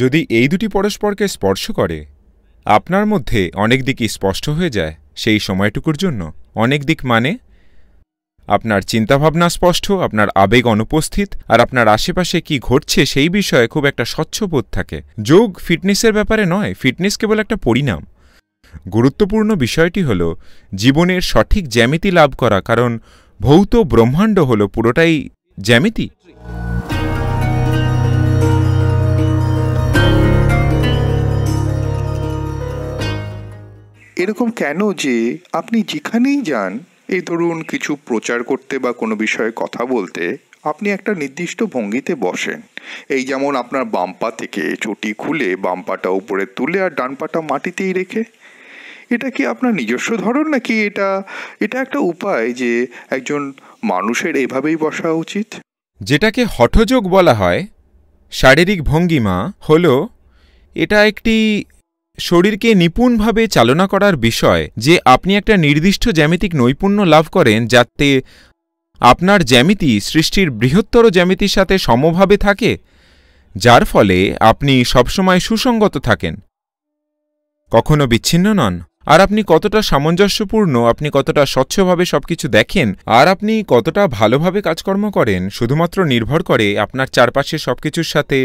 যদি এই দুটি পরস্পরকে স্পর্শ করে আপনার মধ্যে অনেক দিকই স্পষ্ট হয়ে যায় সেই সময়টুকুর জন্য অনেক দিক মানে আপনার চিন্তাভাবনা স্পষ্ট আপনার আবেগ অনুপস্থিত আর আপনার আশেপাশে কি ঘটছে সেই বিষয়ে খুব একটা স্বচ্ছ বোধ থাকে যোগ ফিটনেসের ব্যাপারে নয় ফিটনেস কেবল একটা পরিণাম গুরুত্বপূর্ণ বিষয়টি হল জীবনের সঠিক জ্যামিতি লাভ করা কারণ ভৌত ব্রহ্মাণ্ড হল পুরোটাই জ্যামিতি এরকম কেন যে আপনি যেখানেই যান এই ধরুন কিছু প্রচার করতে বা কোনো বিষয়ে কথা বলতে আপনি একটা নির্দিষ্ট ভঙ্গিতে বসেন এই যেমন আপনার বাম্পা থেকে চটি খুলে বাম্পাটা উপরে তুলে আর ডান পাটা মাটিতেই রেখে এটা কি আপনার নিজস্ব ধরন নাকি এটা এটা একটা উপায় যে একজন মানুষের এভাবেই বসা উচিত যেটাকে হঠযোগ বলা হয় শারীরিক ভঙ্গিমা হল এটা একটি শরীরকে নিপুণভাবে চালনা করার বিষয় যে আপনি একটা নির্দিষ্ট জ্যামিতিক নৈপুণ্য লাভ করেন যাতে আপনার জ্যামিতি সৃষ্টির বৃহত্তর জ্যামিতির সাথে সমভাবে থাকে যার ফলে আপনি সবসময় সুসঙ্গত থাকেন কখনো বিচ্ছিন্ন নন আর আপনি কতটা সামঞ্জস্যপূর্ণ আপনি কতটা স্বচ্ছভাবে সব কিছু দেখেন আর আপনি কতটা ভালোভাবে কাজকর্ম করেন শুধুমাত্র নির্ভর করে আপনার চারপাশে কিছুর সাথে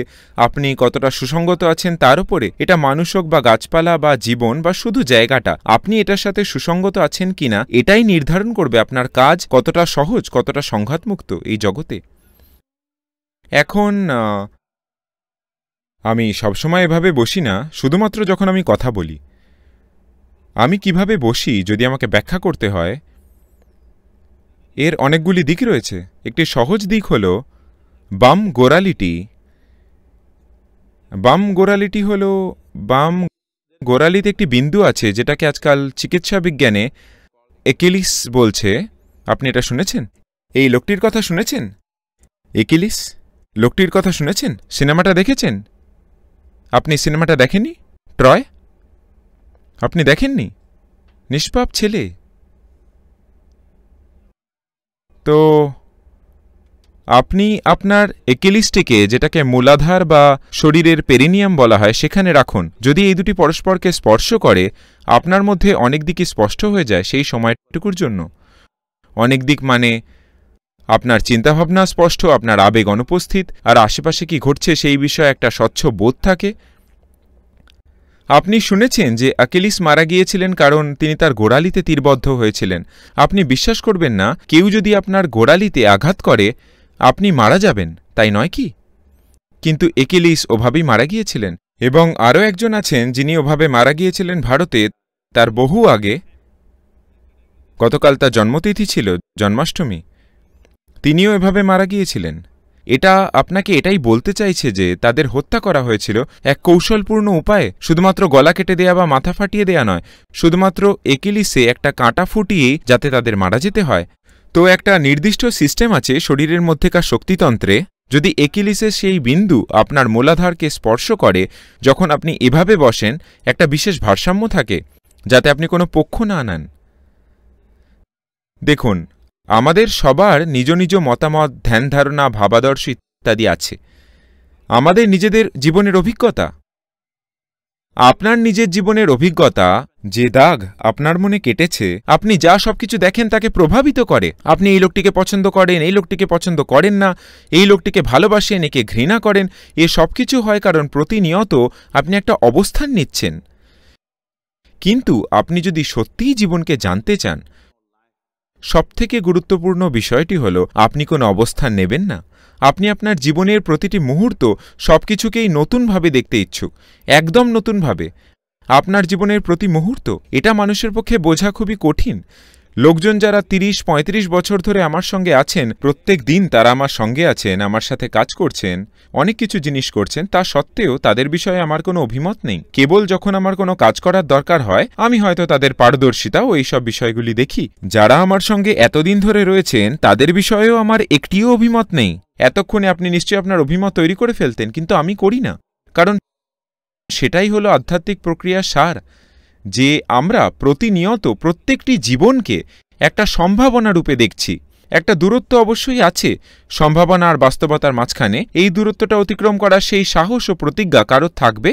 আপনি কতটা সুসঙ্গত আছেন তার উপরে এটা মানুষ হোক বা গাছপালা বা জীবন বা শুধু জায়গাটা আপনি এটার সাথে সুসঙ্গত আছেন কিনা এটাই নির্ধারণ করবে আপনার কাজ কতটা সহজ কতটা সংঘাতমুক্ত এই জগতে এখন আমি সবসময় এভাবে বসি না শুধুমাত্র যখন আমি কথা বলি আমি কিভাবে বসি যদি আমাকে ব্যাখ্যা করতে হয় এর অনেকগুলি দিক রয়েছে একটি সহজ দিক হল বাম গোড়ালিটি বাম গোড়ালিটি হল বাম গোড়ালিতে একটি বিন্দু আছে যেটাকে আজকাল চিকিৎসা বিজ্ঞানে একিলিস বলছে আপনি এটা শুনেছেন এই লোকটির কথা শুনেছেন একিলিস লোকটির কথা শুনেছেন সিনেমাটা দেখেছেন আপনি সিনেমাটা দেখেনি ট্রয় আপনি দেখেননি নিষ্পাপ ছেলে তো আপনি আপনার একেলিস্টিকে যেটাকে মূলাধার বা শরীরের পেরিনিয়াম বলা হয় সেখানে রাখুন যদি এই দুটি পরস্পরকে স্পর্শ করে আপনার মধ্যে অনেক দিকই স্পষ্ট হয়ে যায় সেই সময়টুকুর জন্য অনেক দিক মানে আপনার চিন্তাভাবনা স্পষ্ট আপনার আবেগ অনুপস্থিত আর আশেপাশে কি ঘটছে সেই বিষয়ে একটা স্বচ্ছ বোধ থাকে আপনি শুনেছেন যে আকিলিস মারা গিয়েছিলেন কারণ তিনি তার গোড়ালিতে তীরবদ্ধ হয়েছিলেন আপনি বিশ্বাস করবেন না কেউ যদি আপনার গোড়ালিতে আঘাত করে আপনি মারা যাবেন তাই নয় কি কিন্তু একিলিস ওভাবেই মারা গিয়েছিলেন এবং আরও একজন আছেন যিনি ওভাবে মারা গিয়েছিলেন ভারতে তার বহু আগে গতকাল তার জন্মতিথি ছিল জন্মাষ্টমী তিনিও এভাবে মারা গিয়েছিলেন এটা আপনাকে এটাই বলতে চাইছে যে তাদের হত্যা করা হয়েছিল এক কৌশলপূর্ণ উপায়ে শুধুমাত্র গলা কেটে দেয়া বা মাথা ফাটিয়ে দেয়া নয় শুধুমাত্র একিলিসে একটা কাঁটা ফুটিয়ে যাতে তাদের মারা যেতে হয় তো একটা নির্দিষ্ট সিস্টেম আছে শরীরের মধ্যেকার শক্তিতন্ত্রে যদি একিলিসের সেই বিন্দু আপনার মূলাধারকে স্পর্শ করে যখন আপনি এভাবে বসেন একটা বিশেষ ভারসাম্য থাকে যাতে আপনি কোনো পক্ষ না আনান দেখুন আমাদের সবার নিজ নিজ মতামত ধ্যান ধারণা ভাবাদর্শ ইত্যাদি আছে আমাদের নিজেদের জীবনের অভিজ্ঞতা আপনার নিজের জীবনের অভিজ্ঞতা যে দাগ আপনার মনে কেটেছে আপনি যা সব কিছু দেখেন তাকে প্রভাবিত করে আপনি এই লোকটিকে পছন্দ করেন এই লোকটিকে পছন্দ করেন না এই লোকটিকে ভালোবাসেন একে ঘৃণা করেন এ সব কিছু হয় কারণ প্রতিনিয়ত আপনি একটা অবস্থান নিচ্ছেন কিন্তু আপনি যদি সত্যিই জীবনকে জানতে চান সবথেকে গুরুত্বপূর্ণ বিষয়টি হল আপনি কোনো অবস্থান নেবেন না আপনি আপনার জীবনের প্রতিটি মুহূর্ত সব কিছুকেই নতুনভাবে দেখতে ইচ্ছুক একদম নতুনভাবে আপনার জীবনের প্রতি মুহূর্ত এটা মানুষের পক্ষে বোঝা খুবই কঠিন লোকজন যারা তিরিশ পঁয়ত্রিশ বছর ধরে আমার সঙ্গে আছেন প্রত্যেক দিন তারা আমার সঙ্গে আছেন আমার সাথে কাজ করছেন অনেক কিছু জিনিস করছেন তা সত্ত্বেও তাদের বিষয়ে আমার কোনো অভিমত নেই কেবল যখন আমার কোনো কাজ করার দরকার হয় আমি হয়তো তাদের পারদর্শিতা ও এইসব বিষয়গুলি দেখি যারা আমার সঙ্গে এতদিন ধরে রয়েছেন তাদের বিষয়েও আমার একটিও অভিমত নেই এতক্ষণে আপনি নিশ্চয়ই আপনার অভিমত তৈরি করে ফেলতেন কিন্তু আমি করি না কারণ সেটাই হলো আধ্যাত্মিক প্রক্রিয়া সার যে আমরা প্রতিনিয়ত প্রত্যেকটি জীবনকে একটা সম্ভাবনা রূপে দেখছি একটা দূরত্ব অবশ্যই আছে সম্ভাবনা আর বাস্তবতার মাঝখানে এই দূরত্বটা অতিক্রম করা সেই সাহস ও প্রতিজ্ঞা কারোর থাকবে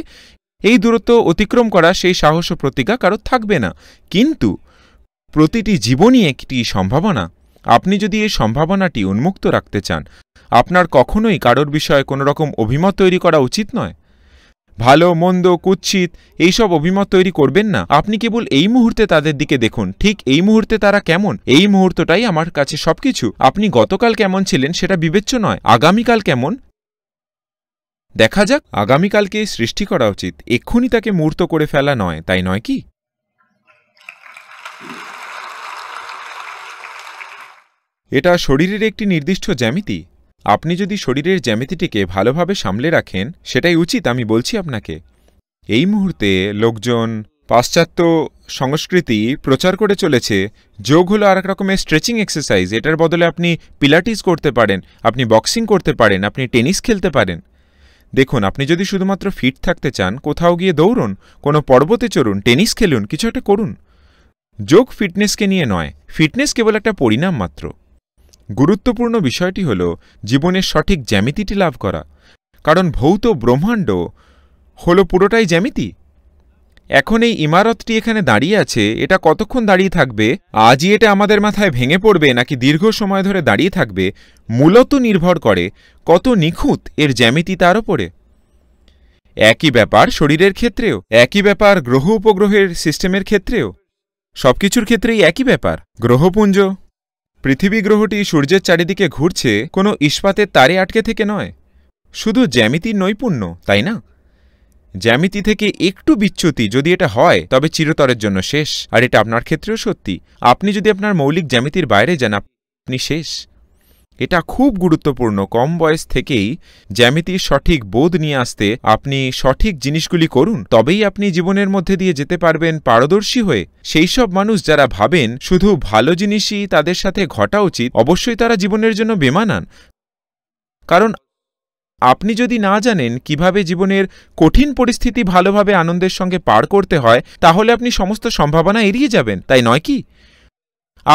এই দূরত্ব অতিক্রম করা সেই সাহস ও প্রতিজ্ঞা কারোর থাকবে না কিন্তু প্রতিটি জীবনই একটি সম্ভাবনা আপনি যদি এই সম্ভাবনাটি উন্মুক্ত রাখতে চান আপনার কখনোই কারোর বিষয়ে কোনোরকম অভিমত তৈরি করা উচিত নয় ভালো মন্দ কুচ্ছিত এইসব অভিমত তৈরি করবেন না আপনি কেবল এই মুহূর্তে তাদের দিকে দেখুন ঠিক এই মুহূর্তে তারা কেমন এই মুহূর্তটাই আমার কাছে সবকিছু আপনি গতকাল কেমন ছিলেন সেটা বিবেচ্য নয় আগামীকাল কেমন দেখা যাক আগামীকালকে সৃষ্টি করা উচিত এক্ষুনি তাকে মূর্ত করে ফেলা নয় তাই নয় কি এটা শরীরের একটি নির্দিষ্ট জ্যামিতি আপনি যদি শরীরের জ্যামিতিটিকে ভালোভাবে সামলে রাখেন সেটাই উচিত আমি বলছি আপনাকে এই মুহূর্তে লোকজন পাশ্চাত্য সংস্কৃতি প্রচার করে চলেছে যোগ হলো আর এক রকমের স্ট্রেচিং এক্সারসাইজ এটার বদলে আপনি পিলাটিস করতে পারেন আপনি বক্সিং করতে পারেন আপনি টেনিস খেলতে পারেন দেখুন আপনি যদি শুধুমাত্র ফিট থাকতে চান কোথাও গিয়ে দৌড়ুন কোনো পর্বতে চড়ুন টেনিস খেলুন কিছু একটা করুন যোগ ফিটনেসকে নিয়ে নয় ফিটনেস কেবল একটা পরিণাম মাত্র গুরুত্বপূর্ণ বিষয়টি হল জীবনের সঠিক জ্যামিতিটি লাভ করা কারণ ভৌত ব্রহ্মাণ্ড হল পুরোটাই জ্যামিতি এখন এই ইমারতটি এখানে দাঁড়িয়ে আছে এটা কতক্ষণ দাঁড়িয়ে থাকবে আজই এটা আমাদের মাথায় ভেঙে পড়বে নাকি দীর্ঘ সময় ধরে দাঁড়িয়ে থাকবে মূলত নির্ভর করে কত নিখুঁত এর জ্যামিতি তার ওপরে একই ব্যাপার শরীরের ক্ষেত্রেও একই ব্যাপার গ্রহ উপগ্রহের সিস্টেমের ক্ষেত্রেও সবকিছুর ক্ষেত্রেই একই ব্যাপার গ্রহপুঞ্জ পৃথিবী গ্রহটি সূর্যের চারিদিকে ঘুরছে কোনো ইস্পাতের তারে আটকে থেকে নয় শুধু জ্যামিতি নৈপুণ্য তাই না জ্যামিতি থেকে একটু বিচ্যুতি যদি এটা হয় তবে চিরতরের জন্য শেষ আর এটা আপনার ক্ষেত্রেও সত্যি আপনি যদি আপনার মৌলিক জ্যামিতির বাইরে যান আপনি শেষ এটা খুব গুরুত্বপূর্ণ কম বয়স থেকেই জ্যামিতির সঠিক বোধ নিয়ে আসতে আপনি সঠিক জিনিসগুলি করুন তবেই আপনি জীবনের মধ্যে দিয়ে যেতে পারবেন পারদর্শী হয়ে সেই সব মানুষ যারা ভাবেন শুধু ভালো জিনিসই তাদের সাথে ঘটা উচিত অবশ্যই তারা জীবনের জন্য বেমানান কারণ আপনি যদি না জানেন কিভাবে জীবনের কঠিন পরিস্থিতি ভালোভাবে আনন্দের সঙ্গে পার করতে হয় তাহলে আপনি সমস্ত সম্ভাবনা এড়িয়ে যাবেন তাই নয় কি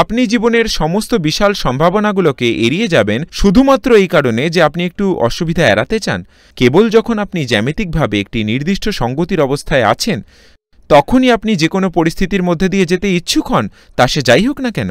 আপনি জীবনের সমস্ত বিশাল সম্ভাবনাগুলোকে এড়িয়ে যাবেন শুধুমাত্র এই কারণে যে আপনি একটু অসুবিধা এড়াতে চান কেবল যখন আপনি জ্যামিতিকভাবে একটি নির্দিষ্ট সঙ্গতির অবস্থায় আছেন তখনই আপনি যে কোনো পরিস্থিতির মধ্যে দিয়ে যেতে ইচ্ছুক হন তা সে যাই হোক না কেন